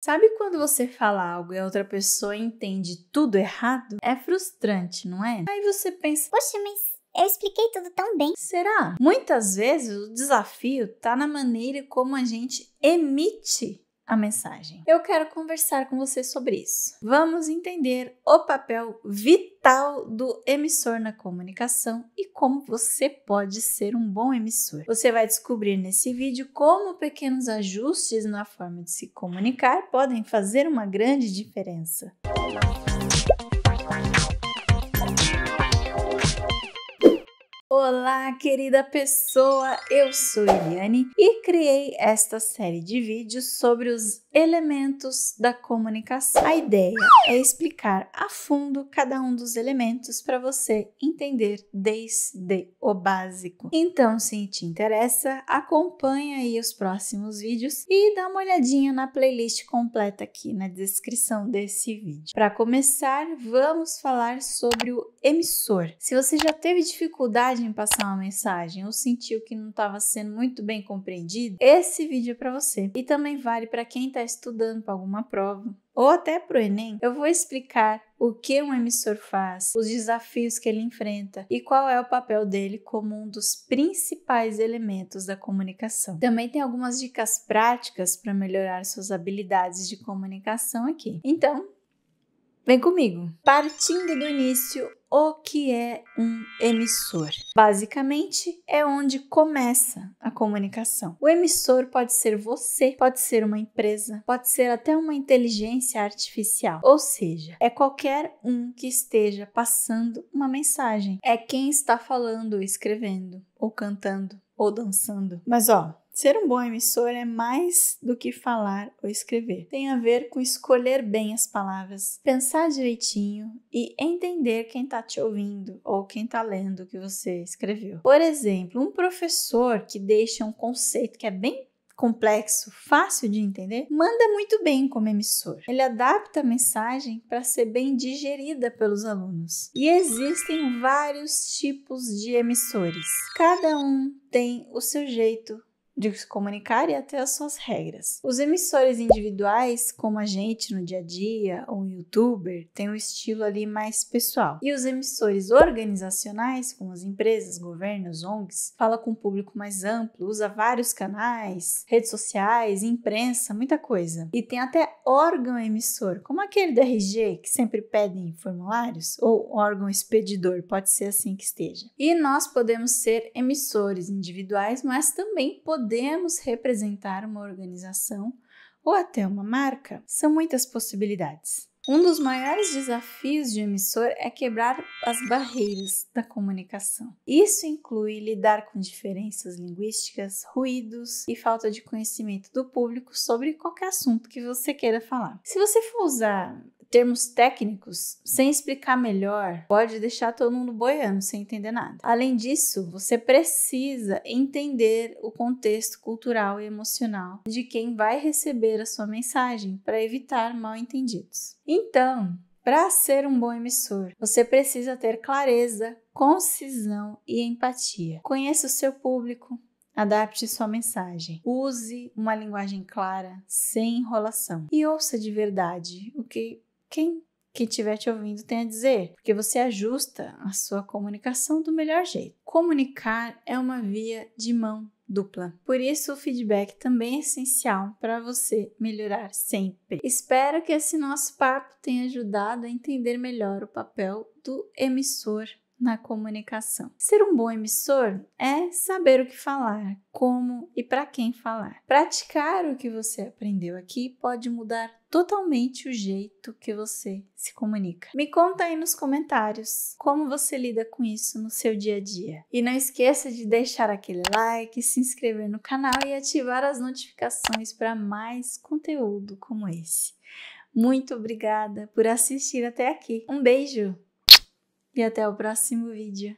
Sabe quando você fala algo e a outra pessoa entende tudo errado? É frustrante, não é? Aí você pensa: Poxa, mas eu expliquei tudo tão bem. Será? Muitas vezes o desafio está na maneira como a gente emite a mensagem. Eu quero conversar com você sobre isso. Vamos entender o papel vital do emissor na comunicação e como você pode ser um bom emissor. Você vai descobrir nesse vídeo como pequenos ajustes na forma de se comunicar podem fazer uma grande diferença. Música Olá, querida pessoa! Eu sou Eliane e criei esta série de vídeos sobre os elementos da comunicação. A ideia é explicar a fundo cada um dos elementos para você entender desde o básico. Então, se te interessa, acompanha aí os próximos vídeos e dá uma olhadinha na playlist completa aqui na descrição desse vídeo. Para começar, vamos falar sobre o emissor. Se você já teve dificuldade em passar uma mensagem ou sentiu que não estava sendo muito bem compreendido, esse vídeo é para você. E também vale para quem está estudando para alguma prova ou até para o Enem, eu vou explicar o que um emissor faz, os desafios que ele enfrenta e qual é o papel dele como um dos principais elementos da comunicação. Também tem algumas dicas práticas para melhorar suas habilidades de comunicação aqui. Então, Vem comigo. Partindo do início, o que é um emissor? Basicamente, é onde começa a comunicação. O emissor pode ser você, pode ser uma empresa, pode ser até uma inteligência artificial, ou seja, é qualquer um que esteja passando uma mensagem. É quem está falando, escrevendo, ou cantando, ou dançando. Mas ó, Ser um bom emissor é mais do que falar ou escrever. Tem a ver com escolher bem as palavras, pensar direitinho e entender quem está te ouvindo ou quem está lendo o que você escreveu. Por exemplo, um professor que deixa um conceito que é bem complexo, fácil de entender, manda muito bem como emissor. Ele adapta a mensagem para ser bem digerida pelos alunos. E existem vários tipos de emissores. Cada um tem o seu jeito, de se comunicar e até as suas regras. Os emissores individuais, como a gente no dia a dia, ou um youtuber, tem um estilo ali mais pessoal. E os emissores organizacionais, como as empresas, governos, ONGs, fala com um público mais amplo, usa vários canais, redes sociais, imprensa, muita coisa. E tem até órgão emissor, como aquele da RG que sempre pedem formulários, ou órgão expedidor, pode ser assim que esteja. E nós podemos ser emissores individuais, mas também podemos podemos representar uma organização ou até uma marca? São muitas possibilidades. Um dos maiores desafios de emissor é quebrar as barreiras da comunicação. Isso inclui lidar com diferenças linguísticas, ruídos e falta de conhecimento do público sobre qualquer assunto que você queira falar. Se você for usar termos técnicos sem explicar melhor pode deixar todo mundo boiando sem entender nada. Além disso, você precisa entender o contexto cultural e emocional de quem vai receber a sua mensagem para evitar mal-entendidos. Então, para ser um bom emissor, você precisa ter clareza, concisão e empatia. Conheça o seu público, Adapte sua mensagem. Use uma linguagem clara, sem enrolação. E ouça de verdade o que quem que estiver te ouvindo tem a dizer, porque você ajusta a sua comunicação do melhor jeito. Comunicar é uma via de mão dupla. Por isso, o feedback também é essencial para você melhorar sempre. Espero que esse nosso papo tenha ajudado a entender melhor o papel do emissor na comunicação. Ser um bom emissor é saber o que falar, como e para quem falar. Praticar o que você aprendeu aqui pode mudar totalmente o jeito que você se comunica. Me conta aí nos comentários como você lida com isso no seu dia a dia. E não esqueça de deixar aquele like, se inscrever no canal e ativar as notificações para mais conteúdo como esse. Muito obrigada por assistir até aqui. Um beijo e até o próximo vídeo.